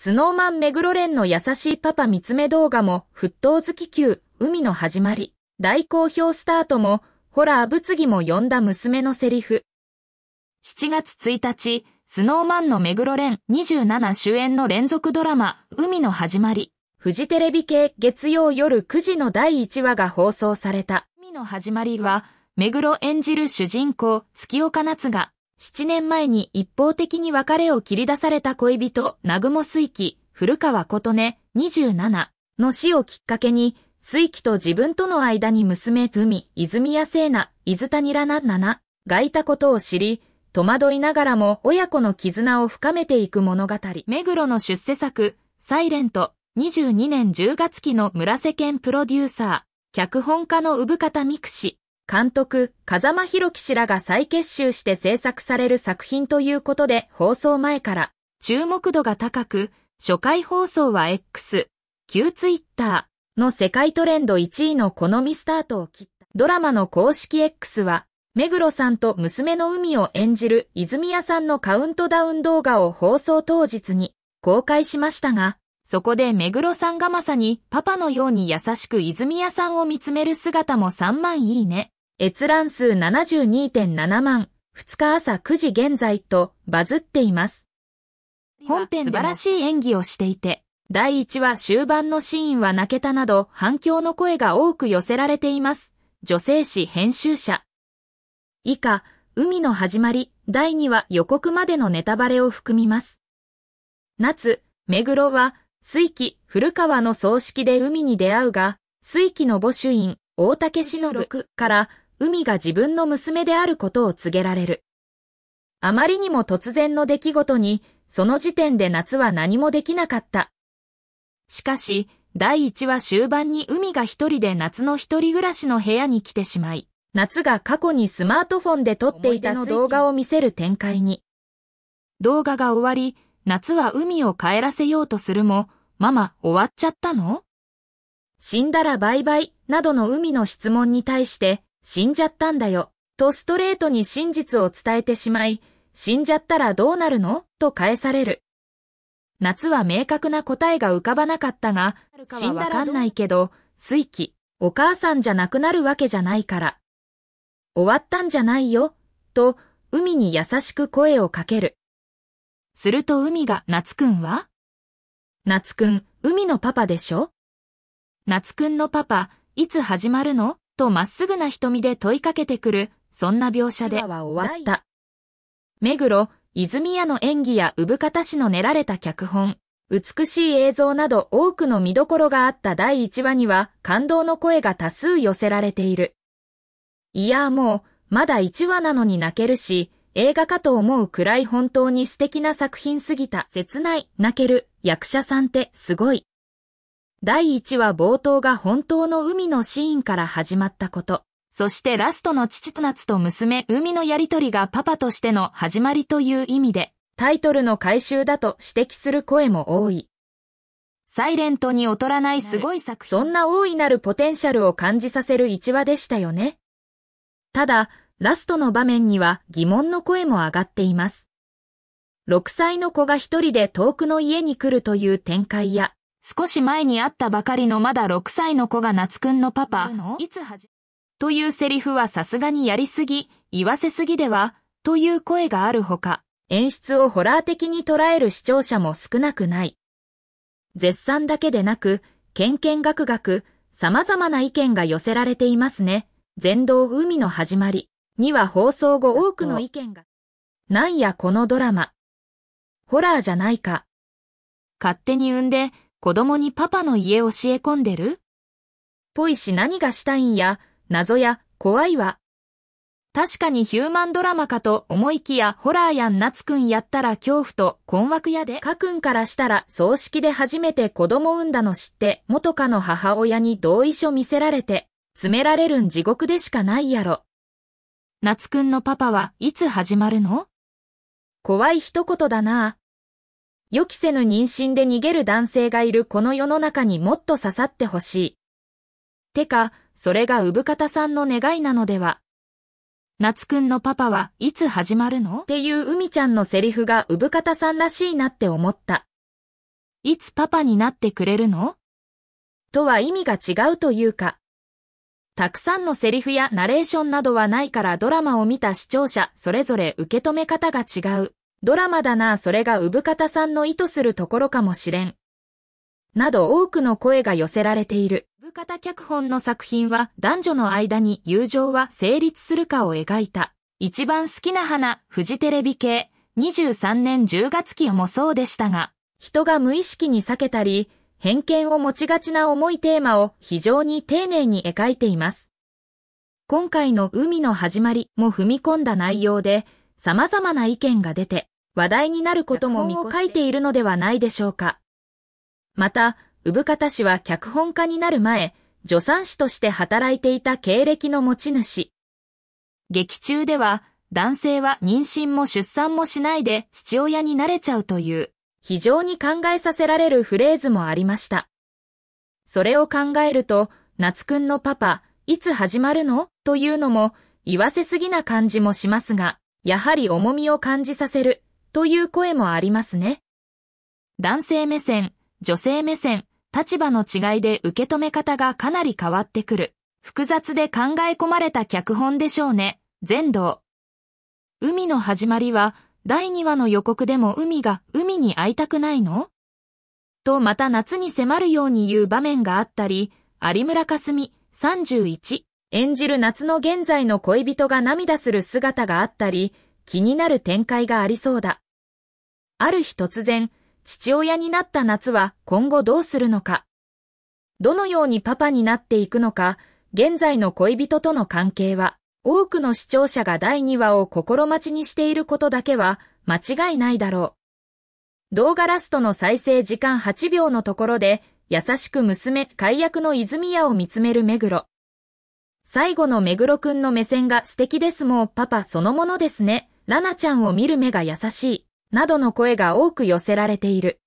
スノーマン目黒蓮の優しいパパ見つめ動画も沸騰月級、海の始まり、大好評スタートも、ホラー物議も呼んだ娘のセリフ。7月1日、スノーマンの目黒蓮27主演の連続ドラマ、海の始まり、フジテレビ系月曜夜9時の第1話が放送された。海の始まりは、目黒演じる主人公、月岡夏が、7年前に一方的に別れを切り出された恋人、南雲水木、古川琴音、27の死をきっかけに、水木と自分との間に娘、文、泉谷聖奈、伊豆谷らな、七がいたことを知り、戸惑いながらも親子の絆を深めていく物語。目黒の出世作、サイレント、22年10月期の村瀬健プロデューサー、脚本家の産方美久氏。監督、風間博樹氏らが再結集して制作される作品ということで放送前から注目度が高く、初回放送は X、旧 Twitter の世界トレンド1位のこのミスタートを切った。ドラマの公式 X は、目黒さんと娘の海を演じる泉谷さんのカウントダウン動画を放送当日に公開しましたが、そこで目黒さんがまさにパパのように優しく泉谷さんを見つめる姿も3万いいね。閲覧数72.7万、2日朝9時現在とバズっています。本編素晴らしい演技をしていて、第1話終盤のシーンは泣けたなど反響の声が多く寄せられています。女性誌編集者。以下、海の始まり、第2話予告までのネタバレを含みます。夏、目黒は、水木、古川の葬式で海に出会うが、水木の母主員、大竹氏の6から、海が自分の娘であることを告げられる。あまりにも突然の出来事に、その時点で夏は何もできなかった。しかし、第1話終盤に海が一人で夏の一人暮らしの部屋に来てしまい、夏が過去にスマートフォンで撮っていた動画を見せる展開に。動画が終わり、夏は海を帰らせようとするも、ママ、終わっちゃったの死んだらバイバイ、などの海の質問に対して、死んじゃったんだよ、とストレートに真実を伝えてしまい、死んじゃったらどうなるのと返される。夏は明確な答えが浮かばなかったが、死んだらわかんないけど、水気、お母さんじゃなくなるわけじゃないから。終わったんじゃないよ、と、海に優しく声をかける。すると海が、夏くんは夏くん、海のパパでしょ夏くんのパパ、いつ始まるのとまっすぐな瞳で問いかけてくる、そんな描写では終わった。目黒、泉谷の演技や産方氏の練られた脚本、美しい映像など多くの見どころがあった第1話には感動の声が多数寄せられている。いやーもう、まだ1話なのに泣けるし、映画かと思うくらい本当に素敵な作品すぎた、切ない、泣ける、役者さんってすごい。第1話冒頭が本当の海のシーンから始まったこと。そしてラストの父と夏と娘、海のやりとりがパパとしての始まりという意味で、タイトルの回収だと指摘する声も多い。サイレントに劣らないすごい作品。そんな大いなるポテンシャルを感じさせる1話でしたよね。ただ、ラストの場面には疑問の声も上がっています。6歳の子が一人で遠くの家に来るという展開や、少し前に会ったばかりのまだ6歳の子が夏くんのパパ、いつというセリフはさすがにやりすぎ、言わせすぎでは、という声があるほか、演出をホラー的に捉える視聴者も少なくない。絶賛だけでなく、ケンケンガクガク、様々な意見が寄せられていますね。全道海の始まりには放送後多くの意見が。なんやこのドラマ。ホラーじゃないか。勝手に産んで、子供にパパの家教え込んでるぽいし何がしたいんや、謎や、怖いわ。確かにヒューマンドラマかと思いきやホラーやん夏くんやったら恐怖と困惑やで、かくんからしたら葬式で初めて子供産んだの知って、元カの母親に同意書見せられて、詰められるん地獄でしかないやろ。夏くんのパパはいつ始まるの怖い一言だな予期せぬ妊娠で逃げる男性がいるこの世の中にもっと刺さってほしい。てか、それが産方さんの願いなのでは。夏くんのパパはいつ始まるのっていう海ちゃんのセリフが産方さんらしいなって思った。いつパパになってくれるのとは意味が違うというか。たくさんのセリフやナレーションなどはないからドラマを見た視聴者それぞれ受け止め方が違う。ドラマだなそれが産方さんの意図するところかもしれん。など多くの声が寄せられている。産方脚本の作品は男女の間に友情は成立するかを描いた。一番好きな花、フジテレビ系、23年10月期もそうでしたが、人が無意識に避けたり、偏見を持ちがちな重いテーマを非常に丁寧に描いています。今回の海の始まりも踏み込んだ内容で、様々な意見が出て、話題になることも見かいているのではないでしょうか。また、産方氏は脚本家になる前、助産師として働いていた経歴の持ち主。劇中では、男性は妊娠も出産もしないで父親になれちゃうという、非常に考えさせられるフレーズもありました。それを考えると、夏くんのパパ、いつ始まるのというのも、言わせすぎな感じもしますが。やはり重みを感じさせるという声もありますね。男性目線、女性目線、立場の違いで受け止め方がかなり変わってくる。複雑で考え込まれた脚本でしょうね。全道。海の始まりは、第2話の予告でも海が海に会いたくないのとまた夏に迫るように言う場面があったり、有村かすみ31演じる夏の現在の恋人が涙する姿があったり、気になる展開がありそうだ。ある日突然、父親になった夏は今後どうするのか。どのようにパパになっていくのか、現在の恋人との関係は、多くの視聴者が第2話を心待ちにしていることだけは間違いないだろう。動画ラストの再生時間8秒のところで、優しく娘、解約の泉屋を見つめる目黒。最後の目黒くんの目線が素敵ですもうパパそのものですね。ラナちゃんを見る目が優しい。などの声が多く寄せられている。